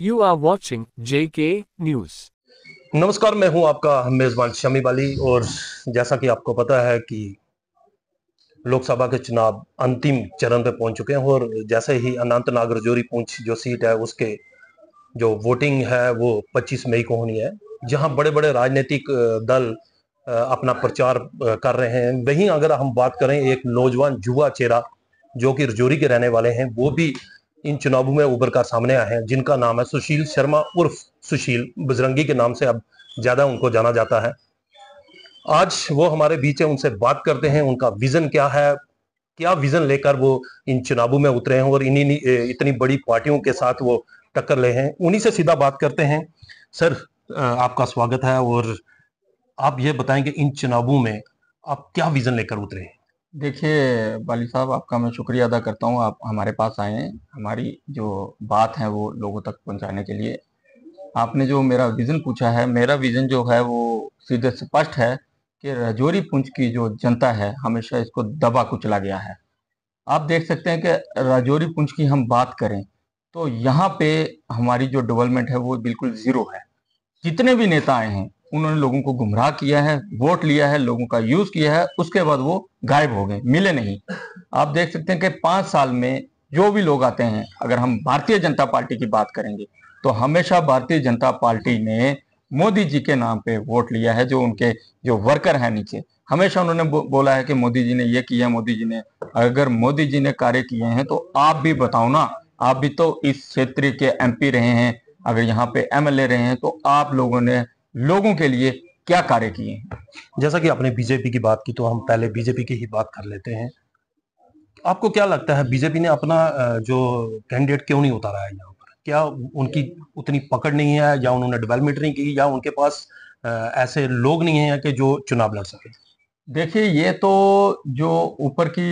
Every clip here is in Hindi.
यू आर वॉचिंग जे के न्यूज नमस्कार मैं हूं आपका मेजबान शमी बाली और जैसा कि आपको पता है कि लोकसभा के चुनाव अंतिम चरण पे पहुंच चुके हैं और जैसे ही अनंतनाग रजौरी पूंछ जो सीट है उसके जो वोटिंग है वो 25 मई को होनी है जहां बड़े बड़े राजनीतिक दल अपना प्रचार कर रहे हैं वहीं अगर हम बात करें एक नौजवान युवा चेहरा जो कि रजौरी के रहने वाले हैं वो भी इन चुनावों में उभर कर सामने आए हैं जिनका नाम है सुशील शर्मा उर्फ सुशील बजरंगी के नाम से अब ज्यादा उनको जाना जाता है आज वो हमारे बीच है उनसे बात करते हैं उनका विजन क्या है क्या विजन लेकर वो इन चुनावों में उतरे हैं और इन्हीं इतनी बड़ी पार्टियों के साथ वो टक्कर ले हैं उन्हीं से सीधा बात करते हैं सर आपका स्वागत है और आप ये बताएं कि इन चुनावों में आप क्या विजन लेकर उतरे हैं देखिए बाली साहब आपका मैं शुक्रिया अदा करता हूँ आप हमारे पास आए हैं हमारी जो बात है वो लोगों तक पहुँचाने के लिए आपने जो मेरा विज़न पूछा है मेरा विज़न जो है वो सीधे स्पष्ट है कि राजौरी पुंछ की जो जनता है हमेशा इसको दबा कुचला गया है आप देख सकते हैं कि राजौरी पुंछ की हम बात करें तो यहाँ पे हमारी जो डेवलपमेंट है वो बिल्कुल ज़ीरो है जितने भी नेता आए हैं उन्होंने लोगों को गुमराह किया है वोट लिया है लोगों का यूज किया है उसके बाद वो गायब हो गए मिले नहीं आप देख सकते हैं कि पांच साल में जो भी लोग आते हैं अगर हम भारतीय जनता पार्टी की बात करेंगे तो हमेशा भारतीय जनता पार्टी ने मोदी जी के नाम पे वोट लिया है जो उनके जो वर्कर है नीचे हमेशा उन्होंने बो, बोला है कि मोदी जी ने ये किया मोदी जी ने अगर मोदी जी ने कार्य किए हैं तो आप भी बताओ ना आप भी तो इस क्षेत्र के एमपी रहे हैं अगर यहाँ पे एमएलए रहे हैं तो आप लोगों ने लोगों के लिए क्या कार्य किए जैसा कि आपने बीजेपी की बात की तो हम पहले बीजेपी की ही बात कर लेते हैं आपको क्या लगता है बीजेपी ने अपना जो कैंडिडेट क्यों नहीं उतारा है यहाँ पर क्या उनकी उतनी पकड़ नहीं है या उन्होंने डेवलपमेंट नहीं की या उनके पास ऐसे लोग नहीं है कि जो चुनाव लड़ सके देखिए ये तो जो ऊपर की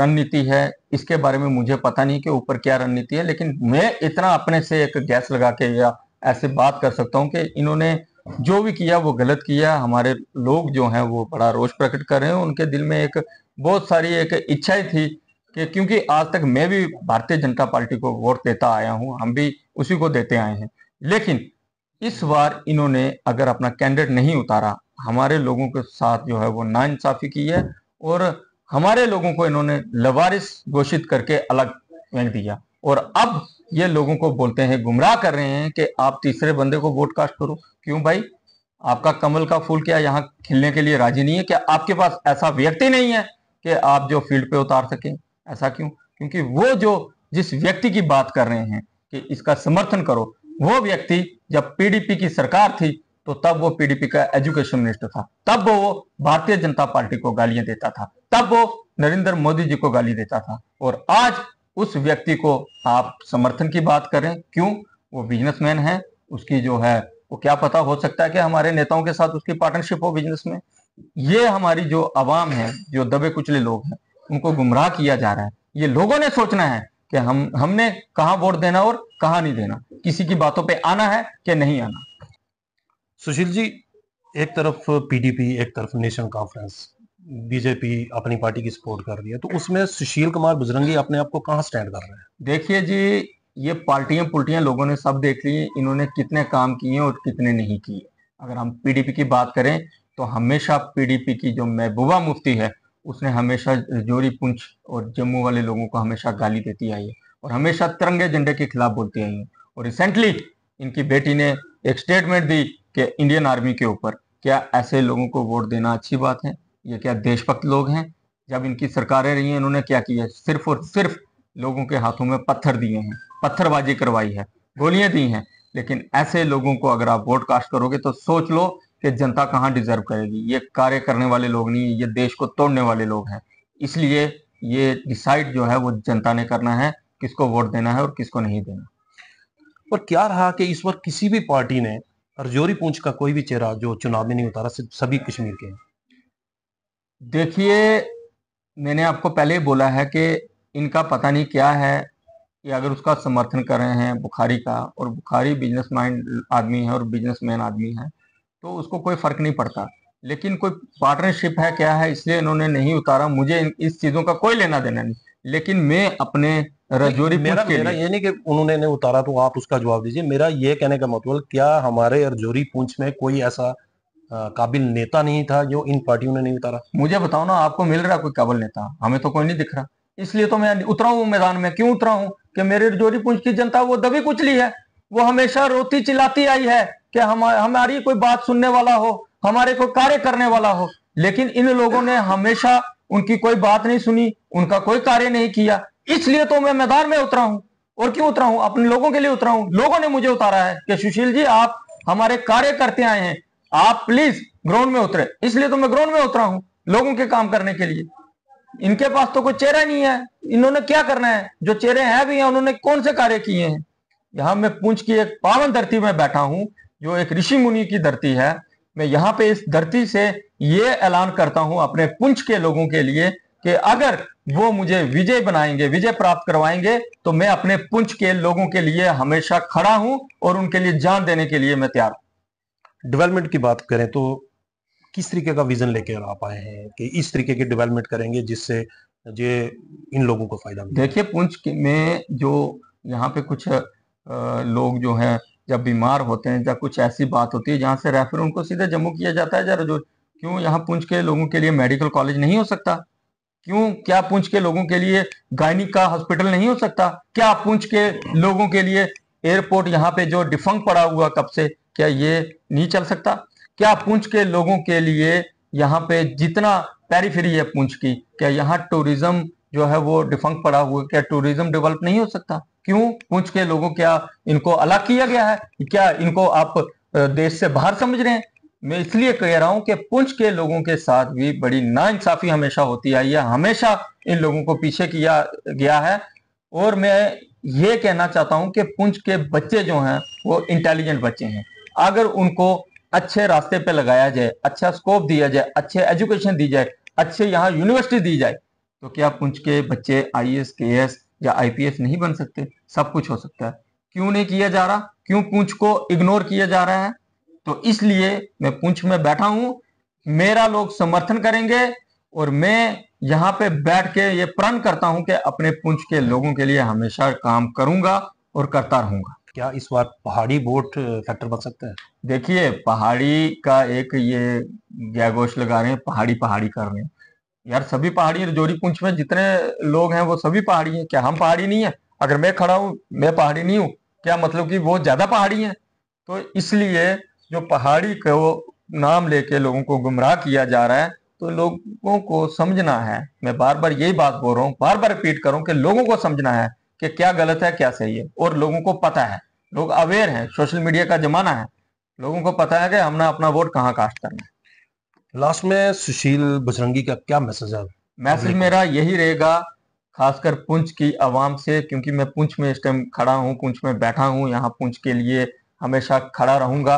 रणनीति है इसके बारे में मुझे पता नहीं कि ऊपर क्या रणनीति है लेकिन मैं इतना अपने से एक गैस लगा के या ऐसे बात कर सकता हूं कि इन्होंने जो भी किया वो गलत किया हमारे लोग जो हैं वो बड़ा रोष प्रकट कर रहे हैं उनके दिल में एक बहुत सारी एक इच्छाएं थी कि क्योंकि आज तक मैं भी भारतीय जनता पार्टी को वोट देता आया हूं हम भी उसी को देते आए हैं लेकिन इस बार इन्होंने अगर अपना कैंडिडेट नहीं उतारा हमारे लोगों के साथ जो है वो नाइंसाफी की है और हमारे लोगों को इन्होंने लवारिस घोषित करके अलग फेंक दिया और अब ये लोगों को बोलते हैं गुमराह कर रहे हैं कि आप तीसरे बंदे को वोट कास्ट करो क्यों भाई आपका कमल का फूल क्या यहाँ खिलने के लिए राजी नहीं है क्या आपके पास ऐसा व्यक्ति नहीं है कि आप जो फील्ड पे उतार सकें ऐसा क्यों क्योंकि वो जो जिस व्यक्ति की बात कर रहे हैं कि इसका समर्थन करो वो व्यक्ति जब पीडीपी की सरकार थी तो तब वो पीडीपी का एजुकेशन मिनिस्टर था तब वो भारतीय जनता पार्टी को गालियां देता था तब वो नरेंद्र मोदी जी को गाली देता था और आज उस व्यक्ति को आप समर्थन की बात करें क्यों वो बिजनेसमैन है उसकी जो है वो क्या पता हो सकता है कि हमारे नेताओं के साथ उसकी पार्टनरशिप हो बिजनेस में ये हमारी जो आवाम है जो दबे कुचले लोग हैं उनको गुमराह किया जा रहा है ये लोगों ने सोचना है कि हम हमने कहाँ वोट देना और कहाँ नहीं देना किसी की बातों पे आना है कि नहीं आना सुशील जी एक तरफ पीडीपी एक तरफ नेशनल कॉन्फ्रेंस बीजेपी अपनी पार्टी की सपोर्ट कर रही है तो उसमें सुशील कुमार बजरंगी अपने आप को कहाँ स्टैंड कर रहे हैं देखिए जी ये पार्टियां पुलटियां लोगों ने सब देख ली इन्होंने कितने काम किए और कितने नहीं किए अगर हम पीडीपी की बात करें तो हमेशा पीडीपी की जो महबूबा मुफ्ती है उसने हमेशा जोरी पुंछ और जम्मू वाले लोगों को हमेशा गाली देती आई है और हमेशा तिरंगे झंडे के खिलाफ बोलती आई है और रिसेंटली इनकी बेटी ने एक स्टेटमेंट दी कि इंडियन आर्मी के ऊपर क्या ऐसे लोगों को वोट देना अच्छी बात है ये क्या देशभक्त लोग हैं जब इनकी सरकारें रही हैं इन्होंने क्या किया सिर्फ और सिर्फ लोगों के हाथों में पत्थर दिए हैं पत्थरबाजी करवाई है गोलियां दी हैं लेकिन ऐसे लोगों को अगर आप वोट कास्ट करोगे तो सोच लो कि जनता कहाँ डिजर्व करेगी ये कार्य करने वाले लोग नहीं ये देश को तोड़ने वाले लोग हैं इसलिए ये डिसाइड जो है वो जनता ने करना है किसको वोट देना है और किसको नहीं देना और क्या रहा कि इस वक्त किसी भी पार्टी ने रजौरी पूंछ का कोई भी चेहरा जो चुनाव में नहीं उतारा सभी कश्मीर के हैं देखिए मैंने आपको पहले ही बोला है कि इनका पता नहीं क्या है कि अगर उसका समर्थन कर रहे हैं बुखारी का और बुखारी बिजनेस माइंड आदमी है और बिजनेसमैन आदमी है तो उसको कोई फर्क नहीं पड़ता लेकिन कोई पार्टनरशिप है क्या है इसलिए इन्होंने नहीं उतारा मुझे इस चीजों का कोई लेना देना नहीं लेकिन मैं अपने रजौरी मेरा, के मेरा ये नहीं कि उन्होंने नहीं उतारा तो आप उसका जवाब दीजिए मेरा ये कहने का मतलब क्या हमारे रजौरी पूंछ में कोई ऐसा काबिल नेता नहीं था जो इन पार्टियों ने नहीं उतारा मुझे बताओ ना आपको मिल रहा कोई काबिल नेता हमें तो कोई नहीं दिख रहा इसलिए तो मैं उतरा हूँ मैदान में क्यों उतरा हूँ कि मेरे रजौरी पुंछ की जनता वो दबी कुचली है वो हमेशा रोती चिल्लाती आई है कि हम हमारी कोई बात सुनने वाला हो हमारे कोई कार्य करने वाला हो लेकिन इन लोगों ने हमेशा उनकी कोई बात नहीं सुनी उनका कोई कार्य नहीं किया इसलिए तो मैं मैदान में उतरा हूं और क्यों उतरा हूं अपने लोगों के लिए उतरा हूं लोगों ने मुझे उतारा है कि सुशील जी आप हमारे कार्य करते आए हैं आप प्लीज ग्राउंड में उतरे इसलिए तो मैं ग्राउंड में उतरा हूं लोगों के काम करने के लिए इनके पास तो कोई चेहरा नहीं है इन्होंने क्या करना है जो चेहरे हैं भी हैं उन्होंने कौन से कार्य किए हैं यहां मैं पूंछ की एक पावन धरती में बैठा हूं जो एक ऋषि मुनि की धरती है मैं यहाँ पे इस धरती से ये ऐलान करता हूं अपने पुंछ के लोगों के लिए कि अगर वो मुझे विजय बनाएंगे विजय प्राप्त करवाएंगे तो मैं अपने पुंछ के लोगों के लिए हमेशा खड़ा हूं और उनके लिए जान देने के लिए मैं तैयार हूं डेवलपमेंट की बात करें तो किस तरीके का विजन लेकर आप आए हैं कि इस तरीके की डेवलपमेंट करेंगे जिससे ये इन लोगों को फायदा देखिए पुंछ में जो यहाँ पे कुछ लोग जो हैं जब बीमार होते हैं या कुछ ऐसी बात होती है जहाँ से रेफर उनको सीधे जम्मू किया जाता है जरा जो क्यों यहाँ पुंछ के लोगों के लिए मेडिकल कॉलेज नहीं हो सकता क्यों क्या पुंछ के लोगों के लिए गायनिक का हॉस्पिटल नहीं हो सकता क्या पुंछ के लोगों के लिए एयरपोर्ट यहाँ पे जो डिफंक पड़ा हुआ कब से क्या ये नहीं चल सकता क्या पूंछ के लोगों के लिए यहाँ पे जितना पैरीफेरी है पूंछ की क्या यहाँ टूरिज्म जो है वो डिफंक पड़ा हुआ क्या टूरिज्म डेवलप नहीं हो सकता क्यों पूंछ के लोगों क्या इनको अलग किया गया है क्या इनको आप देश से बाहर समझ रहे हैं मैं इसलिए कह रहा हूं कि पुंछ के लोगों के साथ भी बड़ी नाइंसाफी हमेशा होती आई है हमेशा इन लोगों को पीछे किया गया है और मैं ये कहना चाहता हूं कि पुंछ के बच्चे जो हैं वो इंटेलिजेंट बच्चे हैं अगर उनको अच्छे रास्ते पे लगाया जाए अच्छा स्कोप दिया जाए अच्छे एजुकेशन दी जाए अच्छे यहाँ यूनिवर्सिटी दी जाए तो क्या पुंछ के बच्चे आई एस के एस या आईपीएस नहीं बन सकते सब कुछ हो सकता है क्यों नहीं किया जा रहा क्यों पूंछ को इग्नोर किया जा रहा है तो इसलिए मैं पूंछ में बैठा हूं मेरा लोग समर्थन करेंगे और मैं यहाँ पे बैठ के ये प्रण करता हूं कि अपने पूंछ के लोगों के लिए हमेशा काम करूंगा और करता रहूंगा क्या इस बार पहाड़ी वोट फैक्टर बन सकता है देखिए पहाड़ी का एक ये गैगोश लगा रहे हैं पहाड़ी पहाड़ी कर रहे हैं यार सभी पहाड़ी रजौरी पूंछ में जितने लोग हैं वो सभी पहाड़ी हैं क्या हम पहाड़ी नहीं है अगर मैं खड़ा हूँ मैं पहाड़ी नहीं हूँ क्या मतलब कि वो ज्यादा पहाड़ी है तो इसलिए जो पहाड़ी को नाम लेके लोगों को गुमराह किया जा रहा है तो लोगों को समझना है मैं बार बार यही बात बोल रहा हूँ बार बार रिपीट करूँ कि लोगों को समझना है कि क्या गलत है क्या सही है और लोगों को पता है लोग अवेयर हैं सोशल मीडिया का जमाना है लोगों को पता है कि हमने अपना वोट कहाँ कास्ट करना है लास्ट में सुशील बजरंगी का क्या मैसेज है मैसेज मेरा यही रहेगा खासकर पुंछ की आवाम से क्योंकि मैं पुंछ में इस टाइम खड़ा हूँ पुंछ में बैठा हूँ यहाँ पुंछ के लिए हमेशा खड़ा रहूंगा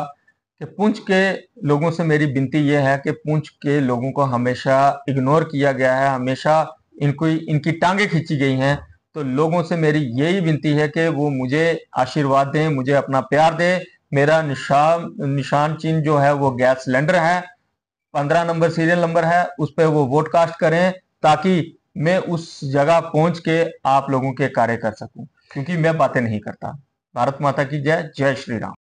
कि पुंछ के लोगों से मेरी विनती यह है कि पुंछ के लोगों को हमेशा इग्नोर किया गया है हमेशा इनको इनकी टांगे खींची गई हैं तो लोगों से मेरी यही विनती है कि वो मुझे आशीर्वाद दें मुझे अपना प्यार दें मेरा निशान निशान चिन्ह जो है वो गैस सिलेंडर है पंद्रह नंबर सीरियल नंबर है उस पर वो वोट कास्ट करें ताकि मैं उस जगह पहुंच के आप लोगों के कार्य कर सकूं क्योंकि मैं बातें नहीं करता भारत माता की जय जय श्री राम